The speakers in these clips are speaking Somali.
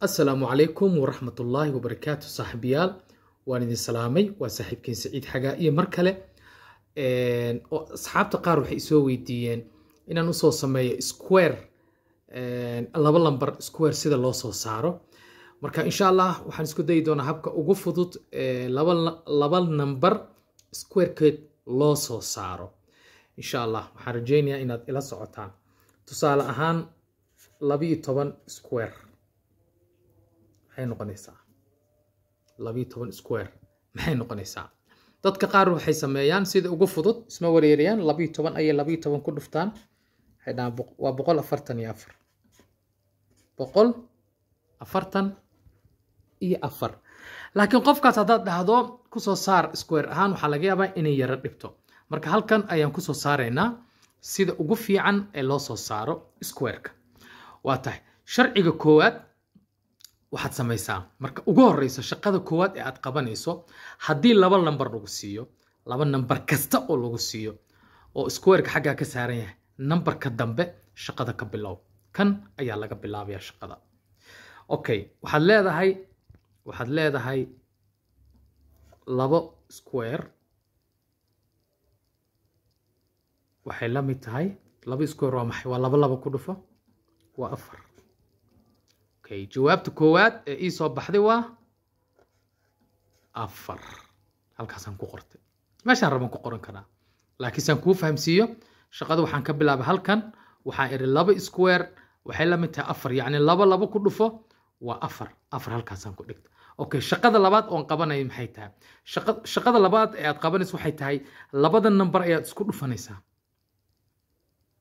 asalaamu calaykum ullaahi wabarakaatu saaxiibayaal waan idin salaamay waa saaxiibkiin saciid xagaa iyo mar kale oo asxaabta qaar waxay isoo weydiiyeen inaan usoo sameeyo square laba lambar square sida loo soo saaro marka insha allah waxaan isku dayi doonaa habka ugu fudud laba nambar squarekeed loo soo saaro insha allah waxaan rajeynayaa inaad ila socotaan tusaale ahaan labiiyo toban square maxay noqonaysaa labiyo toban square maxay noqonaysaa dadka qaar waxay sameeyaan sida ugu fudud isma wareeriyaan labiyo toban ayay labiyo toban ku dhuftaan waxay dhahaan waa boqol afartan iyo afar boqol afartan iyo afar laakiin qofkaas haddaad dhahdo kusoo saar square ahaan waxaa laga yaabaa inay yaro dhibto marka halkan ayaan kusoo saaraynaa sida ugu fiican ee loo soo saaro squareka waa tahay sharciga koowaad waxaad samaysaa marka ugu horeysa shaqada koowaad ee aad qabanayso haddii laba number lagu siiyo laba number kasta oo lagu siiyo oo squareka xaggaa ka saaran yahay namberka dambe shaqada ka bilow kan ayaa laga bilaabaya shaqada okay waxaad leedahay waxaad leedahay labo square waxay la mid tahay laba square waa maxay waa laba laba ku dhufo waa afar okay jawaabta koowaad ee ii soo baxday waa afar halkaasaan ku qortay meeshaan raban ku qoran karaa laakiin saan kuu fahamsiiyo shaqada waxaan ka bilaabay halkan waxaan idhi laba square waxay la mid tahay afar yacni laba laba ku dhufo waa afar afar halkaasaan ku dhigta okay shaqada labaad oon qabanaya maxay tahay shaqada labaad ee aad qabanaysa waxay tahay labada number ayaad isku dhufanaysaa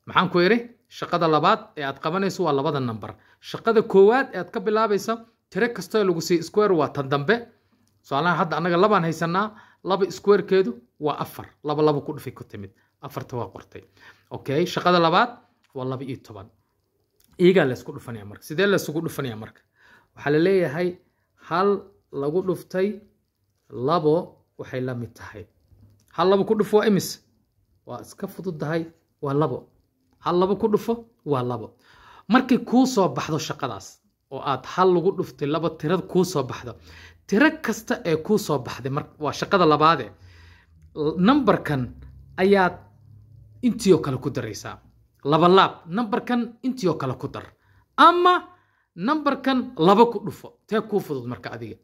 maxaan ku idhi shaqada labaad ee aad qabanayso waa labada number shaqada koowaad ee aad ka bilaabayso tiro kastoo lagu siiy square waa tan dambe soalaha hadda annaga labaan haysanaa laba squarekeedu waa afar laba laba ku dhufay ku timid afarta waa qortay okay shaqada labaad waa laba iyo toban iigaa laysku dhufanaya marka sidee laysugu dhufanaya marka waxaa la leeyahay hal lagu dhuftay labo waxay la mid tahay hal labo ku dhuf waa imis waa iska fududahay waa labo hal labo ku dhufo waa labo markay kuu soo baxdo shaqadaas oo aad hal lagu dhuftay labo tirad kuu soo baxdo tiro kasta ee kuu soo baxday waa shaqada labaade nambarkan ayaad intii oo kale ku daraysaa labalaab nambarkan intii oo kale ku dar ama nambarkan laba ku dhufo tee kuu fudud marka adiga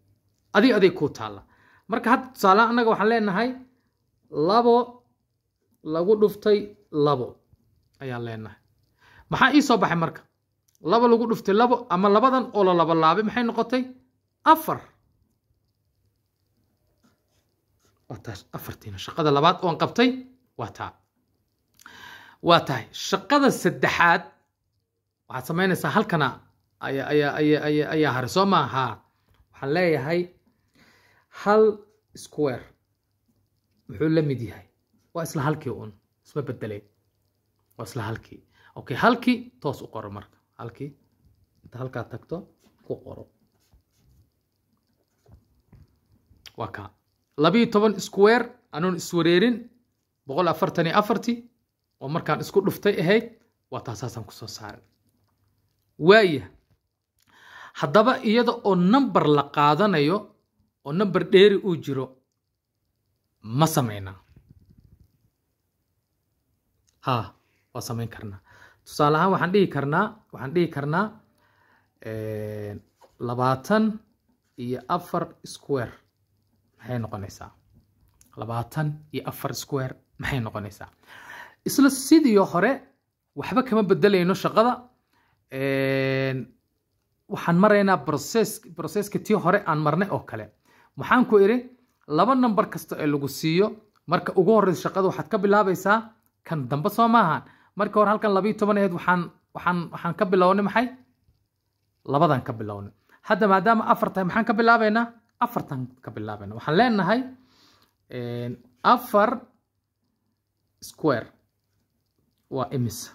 adiga aday kuu taalla marka hadda tusaale annaga waxaan leenahay labo lagu dhuftay labo ayaan leenahay maxaa ii soo baxay marka laba lagu dhuftay labo ama labadan oo la laba laabay maxay noqotay afar taa afartiina shaqada labaad oon qabtay waa taa waa tahay shaqada saddexaad waxaad samaynaysaa halkana ayaa hare soo ma waxaan leeyahay hal square muxuu la mid yahay waa isla halkii uun isma bedelay waa isla halkii okay halkii toos u qoro marka halkii inta halkaa tagto ku qoro waa kaa labiyo toban square anuun iswareerin boqol afartan iyo afartii oo markaan isku dhuftay ahayd waa taasaasaan kusoo saaray waaya haddaba iyada oo number la qaadanayo oo number dheeri uu jiro ma samaynaa ha waa samayn karnaa tusaale ahaan waxaan dhihi karnaa waxaan dhihi karnaa eh, labaatan iyo afar square maxay noqonaysaa labaatan iyo afar square maxay noqonaysaa isla sidii hore waxba kama bedelayno shaqada eh, waxaan maraynaa brocess brocesska tii hore aan marnay oo kale waxaan ku idhi laba number kasta ee lagu siiyo marka ugu horreysa shaqada waxaad ka bilaabaysaa kan dambe soo maahan markii hore halkan labiiy toban aheyd waxaan waxaan waxaan ka bilownay maxay labadan ka bilownay hadda maadaama afar tahay maxaan ka bilaabaynaa afartan ka bilaabayna waxaan leenahay afar square waa imisa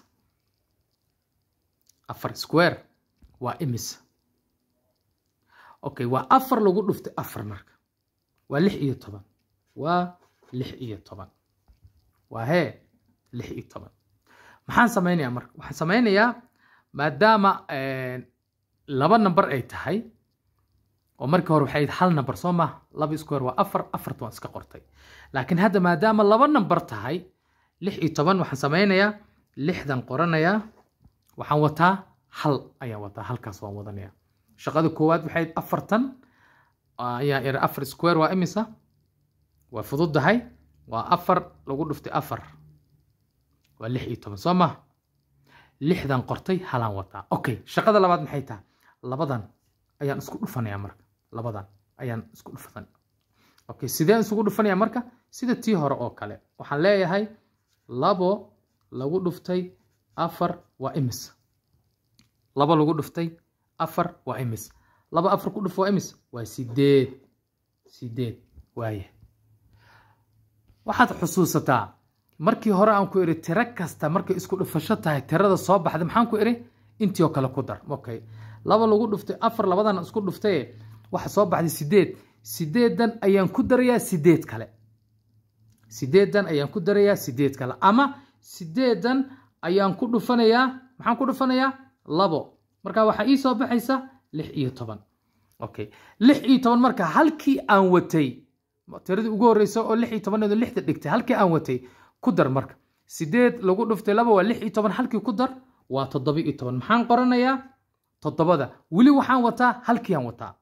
afar square waa imisa okay waa afar lagu dhuftay afar marka waa lix iyo toban waa lix iyo toban waa hee lix iyo toban maxaan samaynayaa marka waxaan samaynayaa maadaama eh, laba number ay tahay oo markii hore waxay hal number soo maaha laba isku waa afar afarta waan iska qortay laakiin hadda maadaama laba number tahay lix iyo toban waxaan samaynayaa lixdan qoranayaa waxaan wataa hal ayaan wataa halkaas waan wadanayaa shaqada koowaad waxay afartan ayaa ira er, afar square waa imisa way fududahay waa afar lagu dhuftay afar waa lix iyo toban soo maha lixdan qortay halaan wataa okay shaqada labaad maxay tahay labadan ayaan isku dhufanaya marka labadan ayaan isku dhufanaya okay sideen isugu dhufanaya marka sida tii hore oo kale waxaan leeyahay labo lagu dhuftay afar waa imis labo lagu dhuftay afar waa imis laba afar ku dhuf waa imis waa sideed sideed waaye waxaad xusuusataa markii hore aan ku idhi tiro kasta markay isku dhufasho tahay tirada soo baxda maxaan ku idhi intii oo kale ku dar okay laba lagu dhuftay afar labadan isku dhuftaye waxa soo baxday sideed sideedan ayaan ku darayaa sideed kale sideedan ayaan ku darayaa sideed kale ama sideedan ayaan ku dhufanayaa maxaan ku dhufanayaa labo marka waxaa ii soo baxaysa lix iyo toban okay lix iyo toban marka halkii aan watay tiradii ugu horreysa oo lix iyo tobaneedu lixda dhigtay halkii aan watay ku dar marka sideed lagu dhuftay laba waa lix iyo toban halkii ku dar waa toddoba iyo toban maxaan qoranayaa toddobada weli waxaan wataa halkiiaan wataa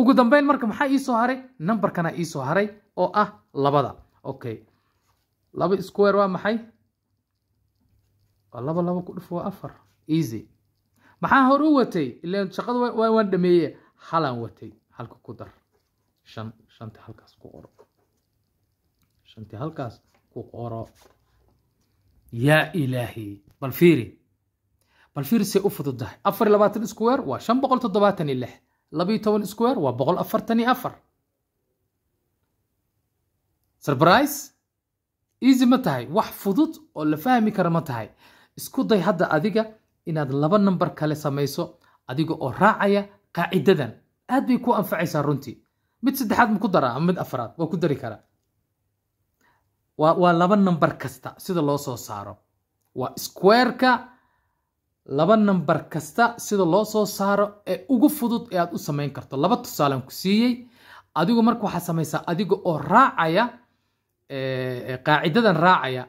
ugu dambeyn marka maxaa iisoo haray numberkana iisoo haray oo ah labada okay laba square waa maxay waa laba laba ku dhuf waa afar easy maxaa hor u watay ileen shaqada waan dhameeye halaan watay halka ku dar shan shanta halkaas ku qoro shantii halkaas ku qoro yaa ilaahi bal fiiri bal fiiri say u fududtahay afar iyo labaatan iskuweer waa shan boqol toddobaatan iyo lix labiyo toban iskuweer waa boqol afartan iyo afar surprise easy ma tahay wax fudud oo la fahmi kara ma tahay isku day hadda adiga inaad laba namber kale samayso adiga oo raacaya qaacidadan aad bay ku anfacaysaa runtii mid saddexaad ma ku daraa ama mid afaraad waa ku dari karaa waa laba number kasta sida loo soo saaro waa squareka laba number kasta sida loo soo saaro ee ugu fudud ee aad u samayn karto laba tusaalaan ku siiyey adigu marka waxaa samaysaa adiga oo raacaya qaacidadan raacaya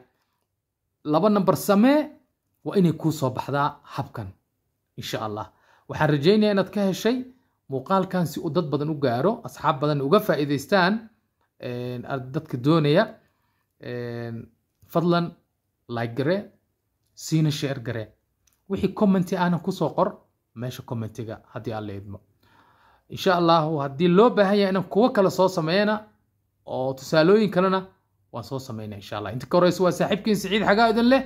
laba number samee waa inay kuu soo baxdaa habkan insha allah waxaan rajaynayaa inaad ka heshay muuqaalkan si uu dad badan u gaaro asxaab badan uga faa'iidaystaan dadka doonaya Ehm, fadlan like garee siina sheer garee wixii commenti aana kusoo qor meesha commentiga haddii aan la idmo insha allahu haddii loo baahan yahay inaan kuwo kale soo sameeyana oo tusaalooyin kalena waan soo sameynaa insha allah inta ka horeysa waa saaxiibkiin siciid xagaa idin leh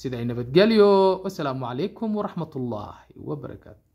sida ay nabadgelyo wasalaamu calaykum waraxmatullaahi wabarakaatu